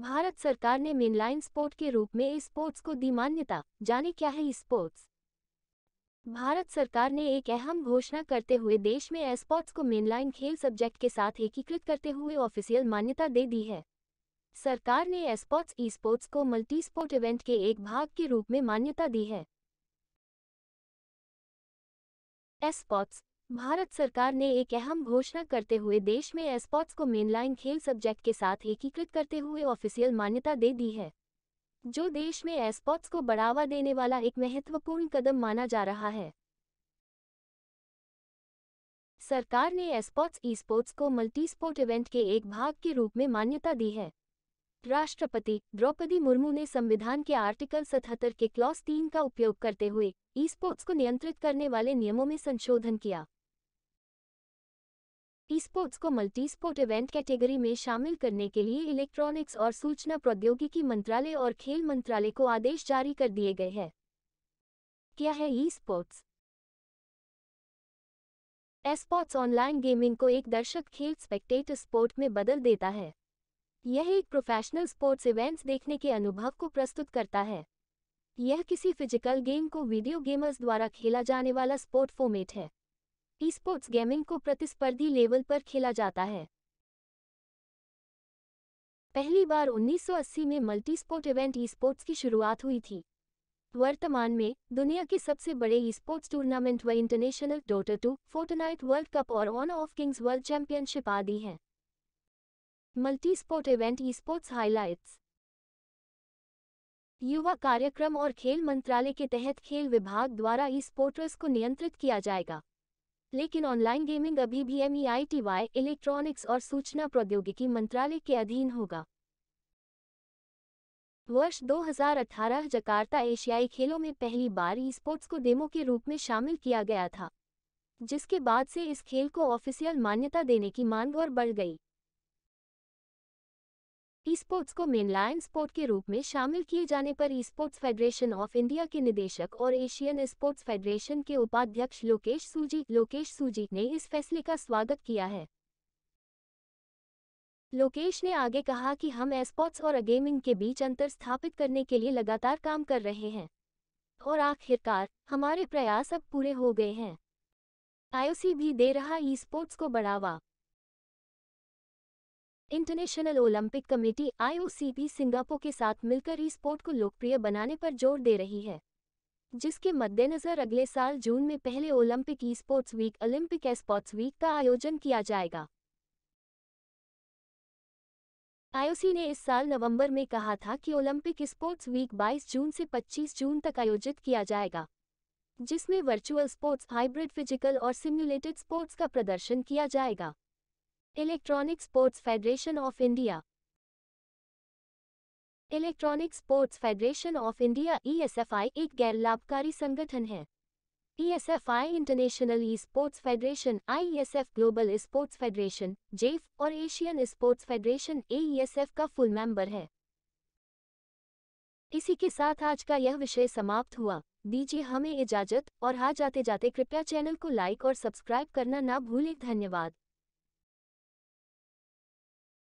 भारत सरकार ने mainline sport के रूप में स्पोर्ट्स को दी मान्यता जाने क्या है स्पोर्ट्स भारत सरकार ने एक अहम घोषणा करते हुए देश में एस्पोर्ट्स को मेनलाइन खेल सब्जेक्ट के साथ एकीकृत करते हुए ऑफिशियल मान्यता दे दी है सरकार ने एस्पोर्ट्स ई स्पोर्ट्स को मल्टी स्पोर्ट इवेंट के एक भाग के रूप में मान्यता दी है एस्पोर्ट्स भारत सरकार ने एक अहम घोषणा करते हुए देश में एस्पोर्ट्स को मेनलाइन खेल सब्जेक्ट के साथ एकीकृत करते हुए ऑफिशियल मान्यता दे दी है जो देश में एस्पोर्ट्स को बढ़ावा देने वाला एक महत्वपूर्ण कदम माना जा रहा है सरकार ने एस्पोर्ट्स ई स्पोर्ट्स को मल्टी स्पोर्ट इवेंट के एक भाग के रूप में मान्यता दी है राष्ट्रपति द्रौपदी मुर्मू ने संविधान के आर्टिकल सतहत्तर के क्लॉस तीन का उपयोग करते हुए ई स्पोर्ट्स को नियंत्रित करने वाले नियमों में संशोधन किया ईस्पोर्ट्स को मल्टी स्पोर्ट इवेंट कैटेगरी में शामिल करने के लिए इलेक्ट्रॉनिक्स और सूचना प्रौद्योगिकी मंत्रालय और खेल मंत्रालय को आदेश जारी कर दिए गए हैं क्या है esports esports online gaming को एक दर्शक खेल स्पेक्टेटर स्पोर्ट में बदल देता है यह एक प्रोफेशनल स्पोर्ट्स इवेंट्स देखने के अनुभव को प्रस्तुत करता है यह किसी फिजिकल गेम को वीडियो गेमर्स द्वारा खेला जाने वाला स्पोर्ट फॉर्मेट है ईस्पोर्ट्स गेमिंग को प्रतिस्पर्धी लेवल पर खेला जाता है पहली बार 1980 में मल्टी स्पोर्ट इवेंट ईस्पोर्ट्स की शुरुआत हुई थी वर्तमान में दुनिया के सबसे बड़े ईस्पोर्ट्स टूर्नामेंट व International Dota two Fortnite World Cup और Honor of Kings world championship आदि हैं multi sport event esports highlights युवा कार्यक्रम और खेल मंत्रालय के तहत खेल विभाग द्वारा ई स्पोर्टर्स को नियंत्रित किया जाएगा लेकिन ऑनलाइन गेमिंग अभी भी एम e इलेक्ट्रॉनिक्स और सूचना प्रौद्योगिकी मंत्रालय के अधीन होगा वर्ष 2018 जकार्ता एशियाई खेलों में पहली बार ई स्पोर्ट्स को डेमो के रूप में शामिल किया गया था जिसके बाद से इस खेल को ऑफिशियल मान्यता देने की मांग और बढ़ गई ई स्पोर्ट्स को मेनलाइन स्पोर्ट के रूप में शामिल किए जाने पर esports federation of India के निदेशक और एशियन स्पोर्ट्स फेडरेशन के उपाध्यक्ष लोकेश सूजी लोकेश सूजी ने इस फैसले का स्वागत किया है लोकेश ने आगे कहा कि हम एस्पोर्ट्स और गेमिंग के बीच अंतर स्थापित करने के लिए लगातार काम कर रहे हैं और आखिरकार हमारे प्रयास अब पूरे हो गए हैं आईओसी भी दे रहा ई स्पोर्ट्स को बढ़ावा International Olympic Committee IOCP Singapore के साथ मिलकर ई स्पोर्ट को लोकप्रिय बनाने पर जोर दे रही है जिसके मद्देनजर अगले साल जून में पहले Olympic esports week Olympic sports week का आयोजन किया जाएगा आईओसी ने इस साल नवंबर में कहा था कि ओलंपिक स्पोर्ट्स वीक 22 जून से 25 जून तक आयोजित किया जाएगा जिसमें वर्चुअल स्पोर्ट्स हाइब्रिड फिजिकल और सिम्युलेटेड स्पोर्ट्स का प्रदर्शन किया जाएगा electronic sports federation of India electronic sports federation of India ESFI एक गैर लाभकारी संगठन है ESFI international esports federation ISF global sports federation GEF और एशियन स्पोर्ट्स फेडरेशन एफ का फुल मेंबर है इसी के साथ आज का यह विषय समाप्त हुआ दीजिए हमें इजाजत और हाँ जाते जाते कृपया चैनल को लाइक और सब्सक्राइब करना ना भूलें धन्यवाद